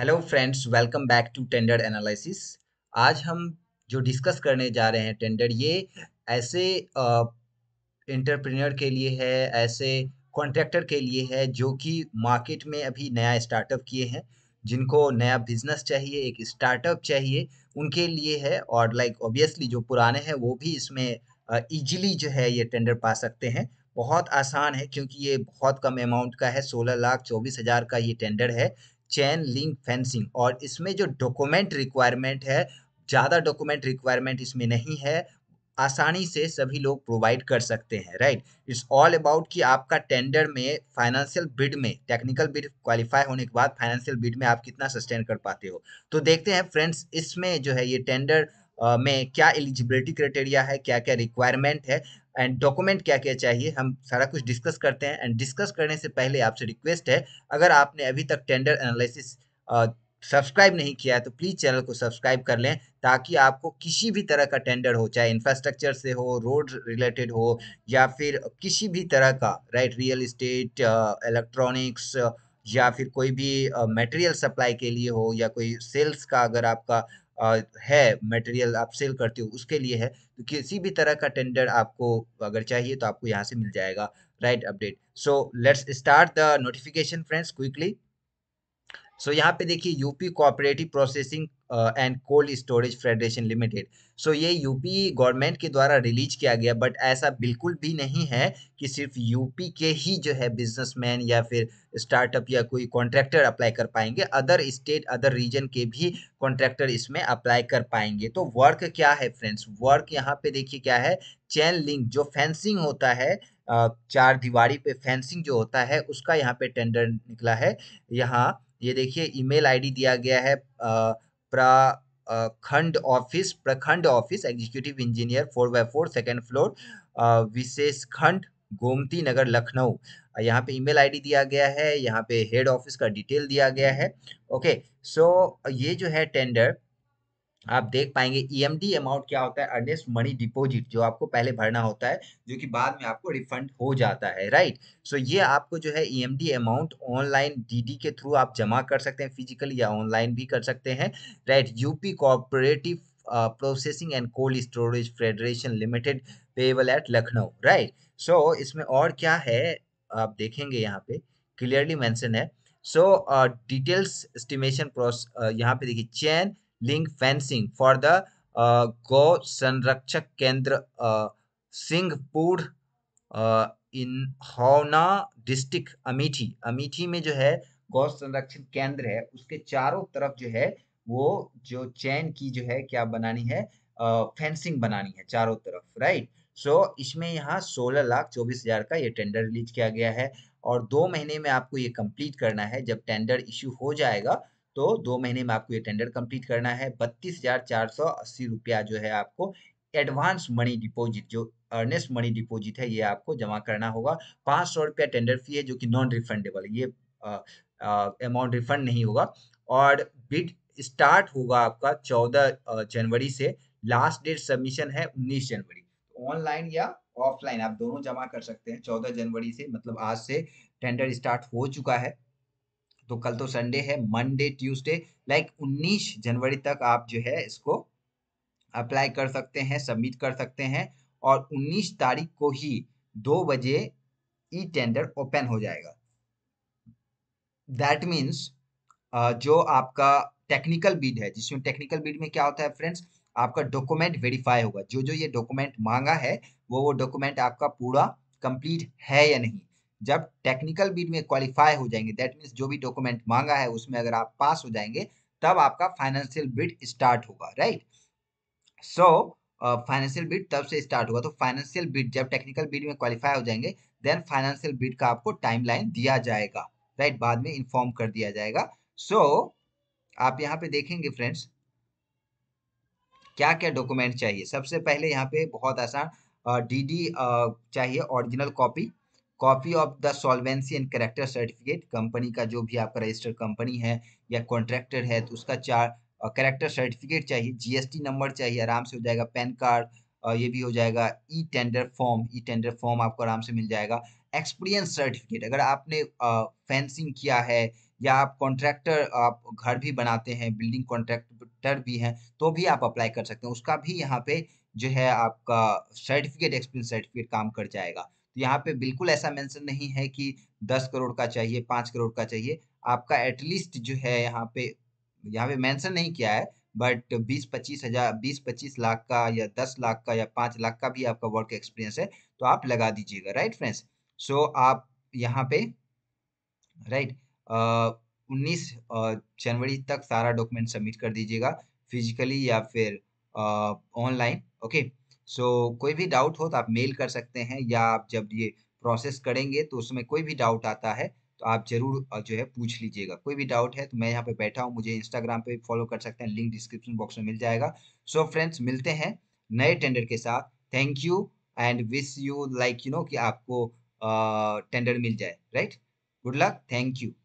Hello friends welcome back to tender analysis आज हम जो डिस्कस करने जा रहे हैं टेंडर ये ऐसे इंटरप्रेन्योर के लिए है ऐसे कॉन्ट्रैक्टर के लिए है जो कि मार्केट में अभी नया स्टार्टअप किए हैं जिनको नया बिजनेस चाहिए एक स्टार्टअप चाहिए उनके लिए है और लाइक like, ऑब्वियसली जो पुराने हैं वो भी इसमें ईजिली uh, जो है ये टेंडर पा सकते हैं बहुत आसान है क्योंकि ये बहुत कम अमाउंट का है सोलह लाख चौबीस हज़ार का ये टेंडर है चैन लिंक फेंसिंग और इसमें जो डॉक्यूमेंट रिक्वायरमेंट है ज़्यादा डॉक्यूमेंट रिक्वायरमेंट इसमें नहीं है आसानी से सभी लोग प्रोवाइड कर सकते हैं राइट इट्स ऑल अबाउट कि आपका टेंडर में फाइनेंशियल बिड में टेक्निकल बिड क्वालिफाई होने के बाद फाइनेंशियल बिड में आप कितना सस्टेन कर पाते हो तो देखते हैं फ्रेंड्स इसमें जो है ये टेंडर में क्या एलिजिबिलिटी क्राइटेरिया है क्या क्या रिक्वायरमेंट है एंड डॉक्यूमेंट क्या क्या चाहिए हम सारा कुछ डिस्कस करते हैं एंड डिस्कस करने से पहले आपसे रिक्वेस्ट है अगर आपने अभी तक टेंडर एनालिसिस सब्सक्राइब नहीं किया है तो प्लीज़ चैनल को सब्सक्राइब कर लें ताकि आपको किसी भी तरह का टेंडर हो चाहे इंफ्रास्ट्रक्चर से हो रोड रिलेटेड हो या फिर किसी भी तरह का राइट रियल इस्टेट इलेक्ट्रॉनिक्स या फिर कोई भी मटेरियल सप्लाई के लिए हो या कोई सेल्स का अगर आपका है मटेरियल आप सेल करते हो उसके लिए है तो किसी भी तरह का टेंडर आपको अगर चाहिए तो आपको यहाँ से मिल जाएगा right update so let's start the notification friends quickly so यहाँ पे देखिए UP cooperative processing and cold storage federation limited so ये यूपी गवर्नमेंट के द्वारा रिलीज किया गया बट ऐसा बिल्कुल भी नहीं है कि सिर्फ यूपी के ही जो है बिजनेसमैन या फिर स्टार्टअप या कोई कॉन्ट्रैक्टर अप्लाई कर पाएंगे अदर स्टेट अदर रीजन के भी कॉन्ट्रैक्टर इसमें अप्लाई कर पाएंगे तो वर्क क्या है फ्रेंड्स वर्क यहाँ पे देखिए क्या है चैन लिंक जो फेंसिंग होता है uh, चार दीवारी पे फेंसिंग जो होता है उसका यहाँ पे टेंडर निकला है यहाँ ये देखिए ईमेल आईडी दिया गया है प्रखंड ऑफिस प्रखंड office executive engineer four by four second floor विशेष खंड गोमती नगर लखनऊ यहाँ पे ईमेल आईडी दिया गया है यहाँ पे हेड ऑफिस का डिटेल दिया गया है ओके सो ये जो है टेंडर आप देख पाएंगे ईएमडी e अमाउंट क्या होता है अर्नेस्ट मनी डिपॉजिट जो आपको पहले भरना होता है जो कि बाद में आपको रिफंड हो जाता है राइट सो so ये आपको जो है ईएमडी अमाउंट ऑनलाइन डीडी के थ्रू आप जमा कर सकते हैं फिजिकली या ऑनलाइन भी कर सकते हैं right UP cooperative processing and cold storage federation limited payable at Lucknow right so इसमें और क्या है आप देखेंगे यहाँ पे क्लियरली मैंशन है सो डिटेल्स एस्टिमेशन प्रोसेस यहाँ पे देखिए chain link fencing for the गौ संरक्षक केंद्र सिंहपुर इन हौना डिस्ट्रिक्ट अमेठी अमेठी में जो है गौ संरक्षण केंद्र है उसके चारों तरफ जो है वो जो चैन की जो है क्या बनानी है फेंसिंग बनानी है चारों तरफ राइट सो so, इसमें यहाँ सोलह लाख चौबीस हजार का ये टेंडर रिलीज किया गया है और दो महीने में आपको ये कंप्लीट करना है जब टेंडर इश्यू हो जाएगा तो दो महीने में आपको ये टेंडर कंप्लीट करना है बत्तीस हजार चार सौ अस्सी रुपया जो है आपको एडवांस मनी डिपॉजिट जो अर्नेस्ट मनी डिपॉजिट है ये आपको जमा करना होगा पाँच सौ रुपया टेंडर फी है जो कि नॉन रिफंडेबल ये अमाउंट रिफंड नहीं होगा और बिड स्टार्ट होगा आपका चौदह जनवरी से लास्ट डेट सबमिशन है उन्नीस जनवरी ऑनलाइन या ऑफलाइन आप दोनों जमा कर सकते हैं चौदह जनवरी से मतलब आज से टेंडर स्टार्ट हो चुका है तो कल तो संडे है मंडे ट्यूसडे लाइक 19 जनवरी तक आप जो है इसको अप्लाई कर सकते हैं सबमिट कर सकते हैं और 19 तारीख को ही दो बजे ई टेंडर ओपन हो जाएगा दैट मीन्स जो आपका टेक्निकल बीड है जिसमें टेक्निकल बीड में क्या होता है फ्रेंड्स आपका डॉक्यूमेंट वेरीफाई होगा जो जो ये डॉक्यूमेंट मांगा है वो वो डॉक्यूमेंट आपका पूरा कंप्लीट है या नहीं जब टेक्निकल बीट में क्वालिफाई हो जाएंगे दैट मीन्स जो भी डॉक्यूमेंट मांगा है उसमें अगर आप पास हो जाएंगे तब आपका फाइनेंशियल बिड स्टार्ट होगा राइट सो फाइनेंशियल बिड तब से स्टार्ट होगा तो फाइनेंशियल बिड जब टेक्निकल बिड में क्वालिफाई हो जाएंगे देन फाइनेंशियल बिड का आपको टाइमलाइन दिया जाएगा राइट right? बाद में इन्फॉर्म कर दिया जाएगा सो so, आप यहाँ पे देखेंगे फ्रेंड्स क्या क्या डॉक्यूमेंट चाहिए सबसे पहले यहाँ पे बहुत आसान डी डी चाहिए original copy copy of the solvency and character certificate company का जो भी आपका रजिस्टर कंपनी है या कॉन्ट्रैक्टर है तो उसका चार करेक्टर सर्टिफिकेट चाहिए जीएसटी नंबर चाहिए आराम से हो जाएगा पैन कार्ड ये भी हो जाएगा E tender form E tender form आपको आराम से मिल जाएगा एक्सपीरियंस सर्टिफिकेट अगर आपने फेंसिंग किया है या आप कॉन्ट्रैक्टर आप घर भी बनाते हैं बिल्डिंग कॉन्ट्रैक्टर भी हैं तो भी आप अप्लाई कर सकते हैं उसका भी यहाँ पे जो है आपका सर्टिफिकेट एक्सपीरियंस सर्टिफिकेट काम कर जाएगा तो यहाँ पे बिल्कुल ऐसा मेंशन नहीं है कि दस करोड़ का चाहिए पांच करोड़ का चाहिए आपका एटलीस्ट जो है यहाँ पे यहाँ पे मेंशन नहीं किया है बट बीस पच्चीस हजार बीस पच्चीस लाख का या दस लाख का या पांच लाख का भी आपका वर्क एक्सपीरियंस है तो आप लगा दीजिएगा राइट फ्रेंड्स सो आप यहाँ पे राइट उन्नीस जनवरी तक सारा डॉक्यूमेंट सबमिट कर दीजिएगा फिजिकली या फिर ऑनलाइन ओके सो so, कोई भी डाउट हो तो आप मेल कर सकते हैं या आप जब ये प्रोसेस करेंगे तो उसमें कोई भी डाउट आता है तो आप जरूर जो है पूछ लीजिएगा कोई भी डाउट है तो मैं यहाँ पे बैठा हूँ मुझे इंस्टाग्राम पे फॉलो कर सकते हैं लिंक डिस्क्रिप्शन बॉक्स में मिल जाएगा सो so, फ्रेंड्स मिलते हैं नए टेंडर के साथ thank you and wish you like you know कि आपको टेंडर मिल जाए right good luck thank you